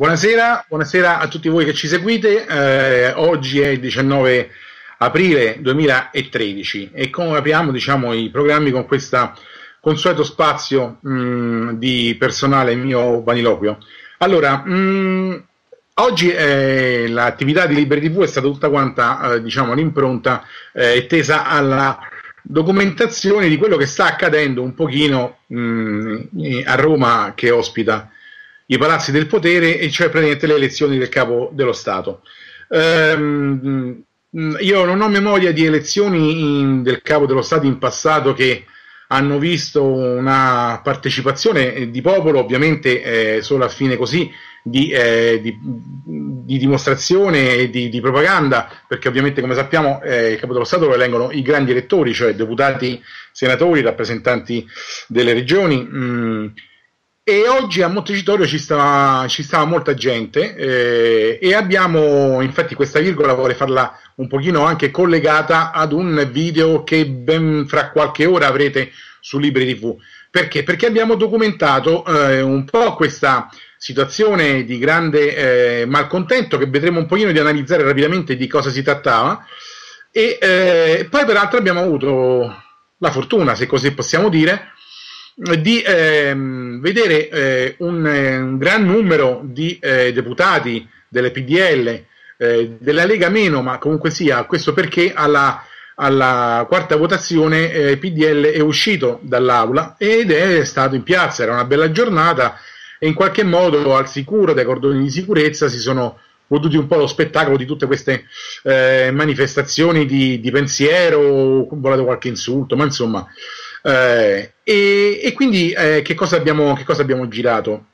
Buonasera, buonasera, a tutti voi che ci seguite. Eh, oggi è il 19 aprile 2013 e come apriamo diciamo, i programmi con questo consueto spazio mh, mm, di personale mio vaniloquio. Allora, mh, mm, oggi eh, l'attività di Liberi TV è stata tutta quanta eh, diciamo, l'impronta eh, tesa alla documentazione di quello che sta accadendo un pochino mh, mm, a Roma che ospita i palazzi del potere, e cioè praticamente le elezioni del capo dello Stato. Ehm, mm, io non ho memoria di elezioni in, del capo dello Stato in passato che hanno visto una partecipazione di popolo, ovviamente eh, solo a fine così, di, eh, di, di dimostrazione e di, di, propaganda, perché ovviamente come sappiamo eh, il capo dello Stato lo elengono i grandi elettori, cioè deputati, senatori, rappresentanti delle regioni. Mh, mm, e oggi a Montecitorio ci stava, ci stava molta gente eh, e abbiamo, infatti questa virgola vorrei farla un pochino anche collegata ad un video che ben fra qualche ora avrete su Libri TV. Perché? Perché abbiamo documentato eh, un po' questa situazione di grande eh, malcontento che vedremo un pochino di analizzare rapidamente di cosa si trattava e eh, poi peraltro abbiamo avuto la fortuna, se così possiamo dire, di ehm, vedere eh, un, eh, un, gran numero di eh, deputati delle PDL, eh, della Lega meno, ma comunque sia, questo perché alla, alla quarta votazione eh, PDL è uscito dall'aula ed è stato in piazza, era una bella giornata e in qualche modo al sicuro dai cordoni di sicurezza si sono goduti un po' lo spettacolo di tutte queste eh, manifestazioni di, di pensiero, volato qualche insulto, ma insomma eh, e, e, quindi eh, che, cosa abbiamo, che, cosa abbiamo, girato?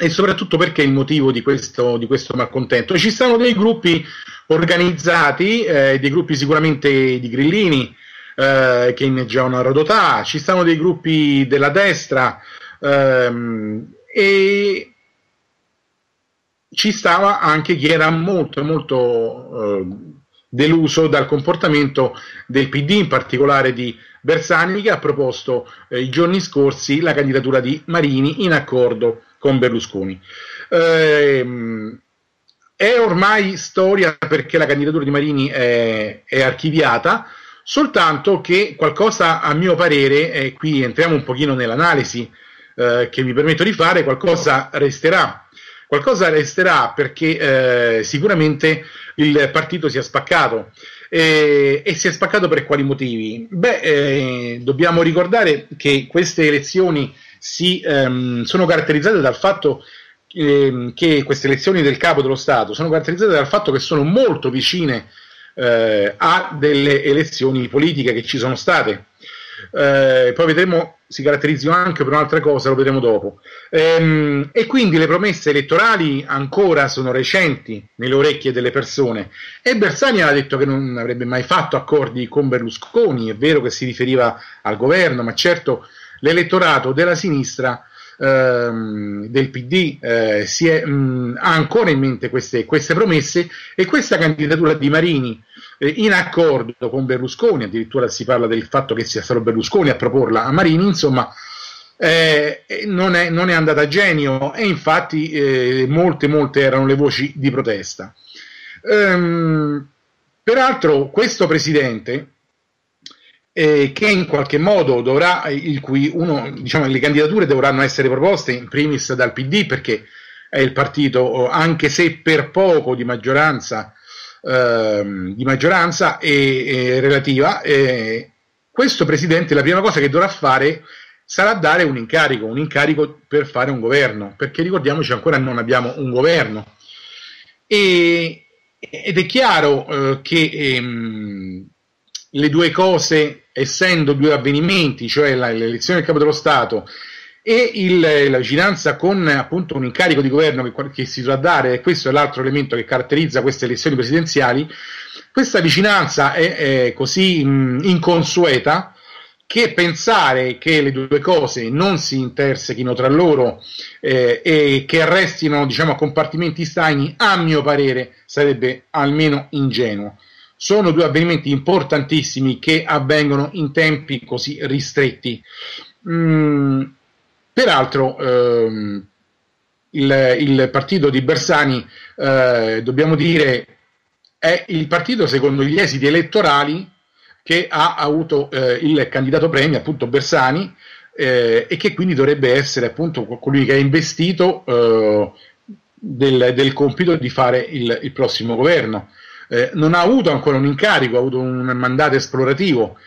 E soprattutto perché il motivo di questo, di questo malcontento? Ci sono dei gruppi organizzati, eh, dei gruppi sicuramente di grillini, eh, che inneggiano a Rodotà, ci sono dei gruppi della destra ehm, e ci stava anche chi era molto, molto ehm, deluso dal comportamento del PD, in particolare di Bersani, che ha proposto eh, i giorni scorsi la candidatura di Marini in accordo con Berlusconi. Ehm, è ormai storia perché la candidatura di Marini è, è archiviata, soltanto che qualcosa a mio parere, e qui entriamo un pochino nell'analisi eh, che mi permetto di fare, qualcosa resterà qualcosa resterà perché eh, sicuramente il partito si è spaccato. Eh, e si è spaccato per quali motivi? Beh, eh, dobbiamo ricordare che queste elezioni si, ehm, sono caratterizzate dal fatto ehm, che queste elezioni del capo dello Stato sono caratterizzate dal fatto che sono molto vicine eh, a delle elezioni politiche che ci sono state. Eh, poi vedremo si caratterizzino anche per un'altra cosa, lo vedremo dopo. Ehm, e quindi le promesse elettorali ancora sono recenti nelle orecchie delle persone. E Bersani ha detto che non avrebbe mai fatto accordi con Berlusconi, è vero che si riferiva al governo, ma certo l'elettorato della sinistra ehm, del PD eh, si è, mh, mm, ha ancora in mente queste, queste, promesse e questa candidatura di Marini eh, in accordo con Berlusconi, addirittura si parla del fatto che sia stato Berlusconi a proporla a Marini, insomma eh, eh non, è, non, è, andata a genio e infatti eh, molte molte erano le voci di protesta. Ehm, peraltro questo presidente eh, che in qualche modo dovrà, il cui uno, diciamo, le candidature dovranno essere proposte in primis dal PD perché è il partito, anche se per poco di maggioranza, ehm, di maggioranza e, e relativa, eh, questo Presidente la prima cosa che dovrà fare sarà dare un incarico, un incarico per fare un governo, perché ricordiamoci ancora non abbiamo un governo. E, ed è chiaro eh, che ehm, le due cose, essendo due avvenimenti, cioè la, l'elezione del capo dello Stato e il, la vicinanza con appunto un incarico di governo che, che si dovrà dare, e questo è l'altro elemento che caratterizza queste elezioni presidenziali, questa vicinanza è, è così mh, inconsueta che pensare che le due cose non si intersechino tra loro eh, e che restino diciamo, a compartimenti stagni, a mio parere, sarebbe almeno ingenuo sono due avvenimenti importantissimi che avvengono in tempi così ristretti. Mm, peraltro, ehm, il, il, partito di Bersani, eh, dobbiamo dire, è il partito secondo gli esiti elettorali che ha avuto eh, il candidato premio, appunto Bersani, eh, e che quindi dovrebbe essere appunto colui che è investito eh, del, del, compito di fare il, il prossimo governo eh, non ha avuto ancora un incarico, ha avuto un mandato esplorativo.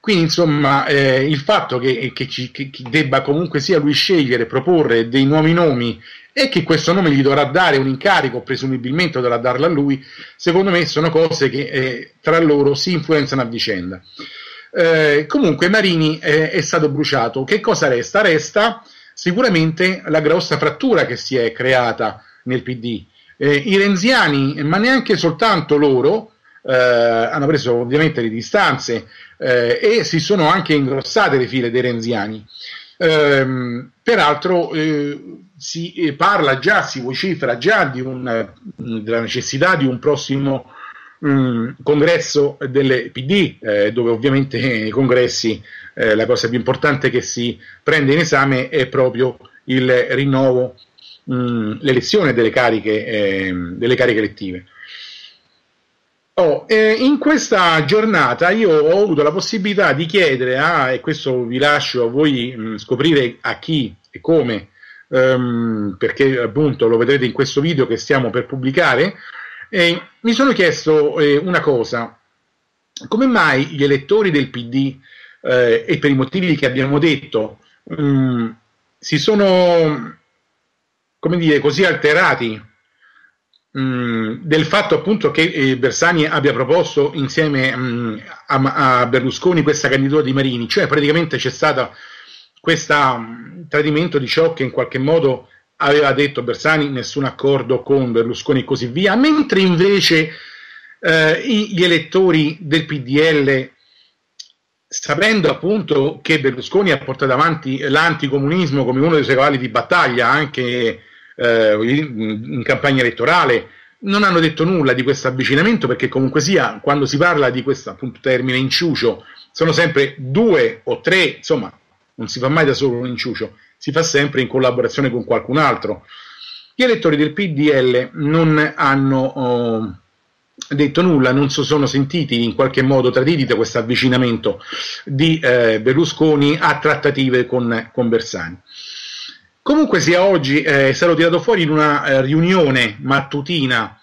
Quindi, insomma, eh, il fatto che, eh, che, ci, che, debba comunque sia lui scegliere, proporre dei nuovi nomi e che questo nome gli dovrà dare un incarico, presumibilmente dovrà darlo a lui, secondo me sono cose che eh, tra loro si influenzano a vicenda. Eh, comunque Marini è stato bruciato. Che cosa resta? Resta sicuramente la grossa frattura che si è creata nel PD eh, i renziani, ma neanche soltanto loro, eh, hanno preso ovviamente le distanze eh, e si sono anche ingrossate le file dei renziani. Ehm, peraltro eh, si eh, parla già, si vocifera già un, della necessità di un prossimo mh, mm, congresso delle PD, eh, dove ovviamente i congressi la cosa più importante che si prende in esame è proprio il rinnovo mh, mm, l'elezione delle cariche, eh, delle cariche elettive. Oh, eh, in questa giornata io ho avuto la possibilità di chiedere a, e questo vi lascio a voi mh, mm, scoprire a chi e come, ehm, perché appunto lo vedrete in questo video che stiamo per pubblicare, eh, mi sono chiesto eh, una cosa, come mai gli elettori del PD, eh, e per i motivi che abbiamo detto, mh, mm, si sono come dire, così alterati mm, del fatto appunto che eh, Bersani abbia proposto insieme mm, a, Berlusconi questa candidatura di Marini, cioè praticamente c'è stato questo mm, tradimento di ciò che in qualche modo aveva detto Bersani, nessun accordo con Berlusconi e così via, mentre invece eh, gli elettori del PDL sapendo appunto che Berlusconi ha portato avanti l'anticomunismo come uno dei suoi cavalli di battaglia anche eh, in campagna elettorale, non hanno detto nulla di questo avvicinamento perché comunque sia, quando si parla di questo appunto termine inciucio, sono sempre due o tre, insomma, non si fa mai da solo un inciucio, si fa sempre in collaborazione con qualcun altro. Gli elettori del PDL non hanno oh, detto nulla, non si sono sentiti in qualche modo traditi da questo avvicinamento di eh, Berlusconi a trattative con, con Bersani. Comunque sia oggi eh, è stato tirato fuori in una eh, riunione mattutina,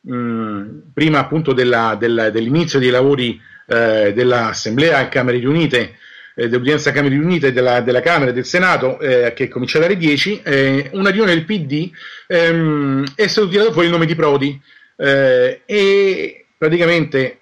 mh, mm, prima appunto della, della, dell'inizio dei lavori eh, dell'Assemblea e Camere riunite, eh, dell'udienza Camere riunite della, della Camera e del Senato, eh, che cominciava alle 10, eh, una riunione del PD ehm, è stato tirato fuori il nome di Prodi eh, e praticamente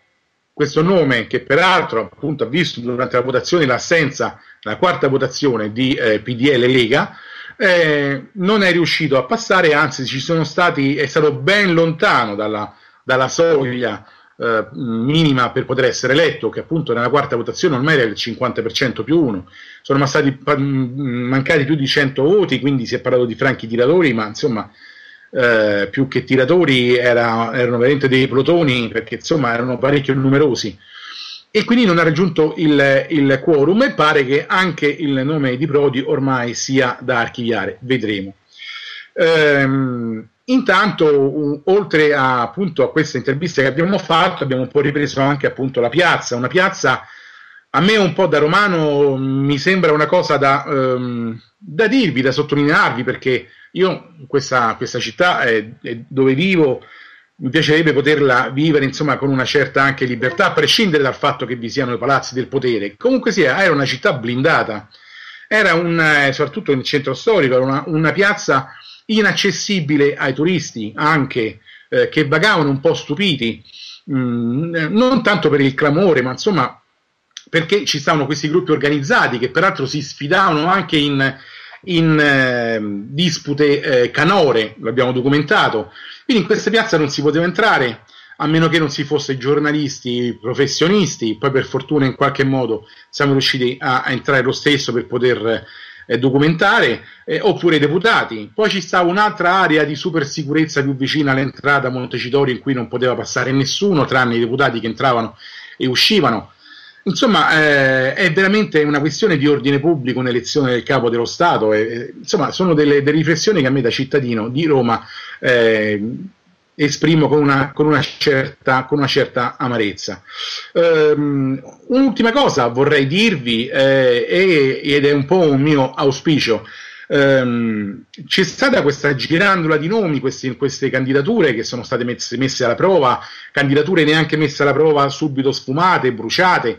questo nome che peraltro appunto ha visto durante la votazione l'assenza, la quarta votazione di PDL Lega, eh, non è riuscito a passare, anzi ci sono stati, è stato ben lontano dalla, dalla soglia eh, minima per poter essere eletto, che appunto nella quarta votazione ormai era il 50% più uno. Sono stati mancati più di 100 voti, quindi si è parlato di franchi tiratori, ma insomma eh, più che tiratori era, erano veramente dei plotoni, perché insomma erano parecchio numerosi e quindi non ha raggiunto il, il quorum e pare che anche il nome di Prodi ormai sia da archiviare, vedremo. Ehm, intanto, u- oltre a, appunto, a queste interviste che abbiamo fatto, abbiamo un po' ripreso anche appunto, la piazza, una piazza a me un po' da romano mi sembra una cosa da, ehm, da dirvi, da sottolinearvi, perché io questa, questa città è, è dove vivo mi piacerebbe poterla vivere insomma con una certa anche libertà, a prescindere dal fatto che vi siano i palazzi del potere. Comunque sia, era una città blindata, era un, eh, soprattutto nel centro storico, era una, una piazza inaccessibile ai turisti anche, eh, che vagavano un po' stupiti, mh, mm, eh, non tanto per il clamore, ma insomma perché ci stavano questi gruppi organizzati che peraltro si sfidavano anche in in eh, dispute eh, canore, l'abbiamo documentato. Quindi in queste piazze non si poteva entrare a meno che non si fosse giornalisti, professionisti, poi per fortuna in qualche modo siamo riusciti a, a entrare lo stesso per poter eh, documentare, eh, oppure deputati. Poi ci stava un'altra area di super sicurezza più vicina all'entrata a Montecitorio in cui non poteva passare nessuno tranne i deputati che entravano e uscivano Insomma, eh, è veramente una questione di ordine pubblico, un'elezione del capo dello Stato. E, insomma, sono delle, delle, riflessioni che a me da cittadino di Roma eh, esprimo con una, con, una certa, con una, certa, amarezza. Um, un'ultima cosa vorrei dirvi, eh, ed è un po' un mio auspicio ehm, c'è stata questa girandola di nomi, queste, queste candidature che sono state messe, messe alla prova, candidature neanche messe alla prova subito sfumate, bruciate.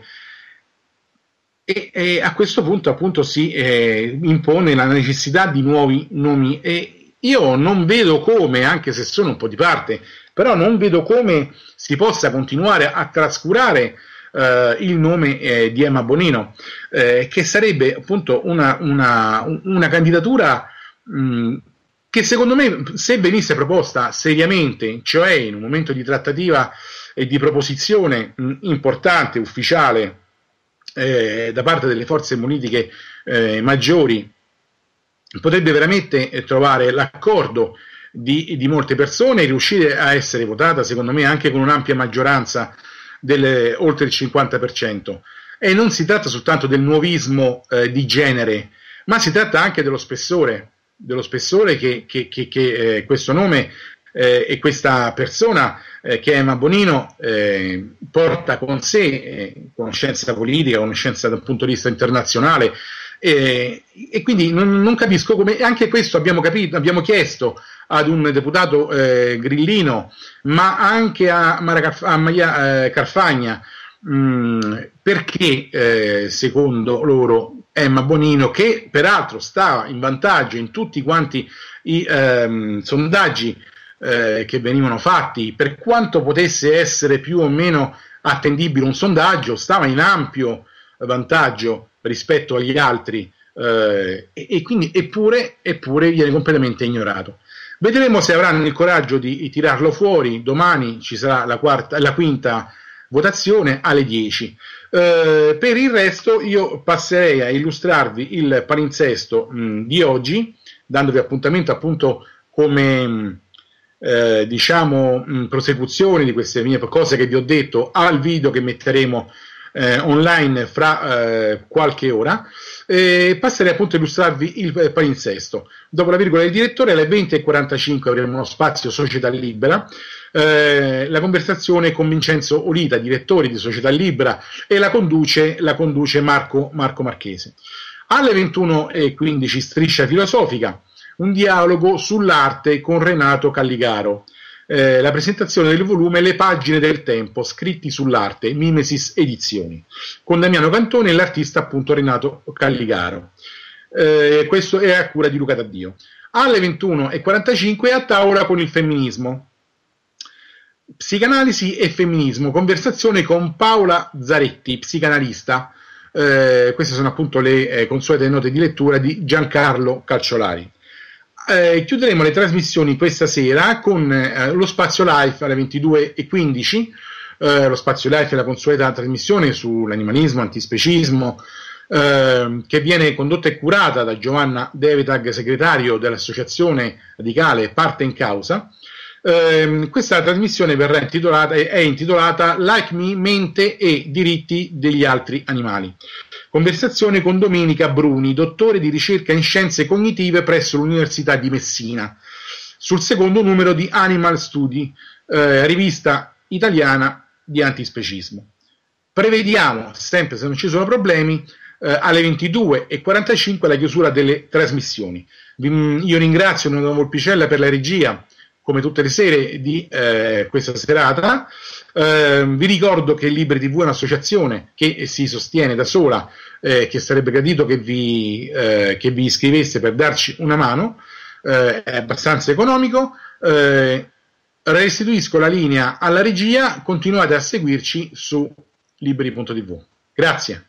E, e, a questo punto appunto si eh, impone la necessità di nuovi nomi e io non vedo come, anche se sono un po' di parte, però non vedo come si possa continuare a trascurare eh, il nome eh, di Emma Bonino, eh, che sarebbe appunto una, una, una candidatura mh, mm, che secondo me se venisse proposta seriamente, cioè in un momento di trattativa e di proposizione mh, mm, importante, ufficiale, eh, da parte delle forze politiche eh, maggiori, potrebbe veramente trovare l'accordo di, di, molte persone e riuscire a essere votata, secondo me, anche con un'ampia maggioranza del oltre il 50%. E non si tratta soltanto del nuovismo eh, di genere, ma si tratta anche dello spessore, dello spessore che, che, che, che eh, questo nome eh, e questa persona eh, che è Emma Bonino eh, porta con sé, eh, conoscenza politica, conoscenza dal punto di vista internazionale, e, e quindi non, non, capisco come, anche questo abbiamo capito, abbiamo chiesto ad un deputato eh, grillino, ma anche a, Mara a Maria eh, Carfagna, mh, mm, perché eh, secondo loro Emma Bonino, che peraltro stava in vantaggio in tutti quanti i ehm, sondaggi eh, che venivano fatti, per quanto potesse essere più o meno attendibile un sondaggio, stava in ampio vantaggio rispetto agli altri eh, e, e, quindi eppure, eppure viene completamente ignorato. Vedremo se avranno il coraggio di, di tirarlo fuori, domani ci sarà la, quarta, la quinta votazione alle 10. Eh, per il resto io passerei a illustrarvi il palinsesto mh, mm, di oggi, dandovi appuntamento appunto come... Mh, mm, eh, diciamo mh, mm, prosecuzione di queste mie cose che vi ho detto al video che metteremo eh, online fra eh, qualche ora. E passerei appunto a illustrarvi il eh, palinsesto. Dopo la virgola del direttore, alle 20.45 avremo uno spazio Società Libera. Eh, la conversazione con Vincenzo Olita, direttore di Società Libera, e la conduce, la conduce Marco, Marco Marchese. Alle 21.15 Striscia Filosofica, un dialogo sull'arte con Renato Calligaro eh, la presentazione del volume Le pagine del tempo, scritti sull'arte, Mimesis Edizioni, con Damiano Cantone e l'artista appunto Renato Calligaro. Eh, questo è a cura di Luca Taddio. Alle 21.45 a tavola con il femminismo. Psicanalisi e femminismo, conversazione con Paola Zaretti, psicanalista. Eh, queste sono appunto le eh, consuete note di lettura di Giancarlo Calciolari eh, chiuderemo le trasmissioni questa sera con eh, lo spazio live alle 22.15. Eh, lo spazio live è la consueta trasmissione sull'animalismo, antispecismo, ehm, che viene condotta e curata da Giovanna Devetag, segretario dell'associazione radicale Parte in Causa. Eh, questa trasmissione verrà intitolata, è intitolata Like Me, mente e diritti degli altri animali. Conversazione con Domenica Bruni, dottore di ricerca in scienze cognitive presso l'Università di Messina, sul secondo numero di Animal Study, eh, rivista italiana di antispecismo. Prevediamo, sempre se non ci sono problemi, eh, alle 22.45 la chiusura delle trasmissioni. io ringrazio Nuno Volpicella per la regia, come tutte le sere di eh, questa serata. Eh, vi ricordo che Libre TV è un'associazione che si sostiene da sola, eh, che sarebbe gradito che vi, eh, che vi, iscriveste per darci una mano, eh, è abbastanza economico. Eh, restituisco la linea alla regia, continuate a seguirci su libri.tv. Grazie.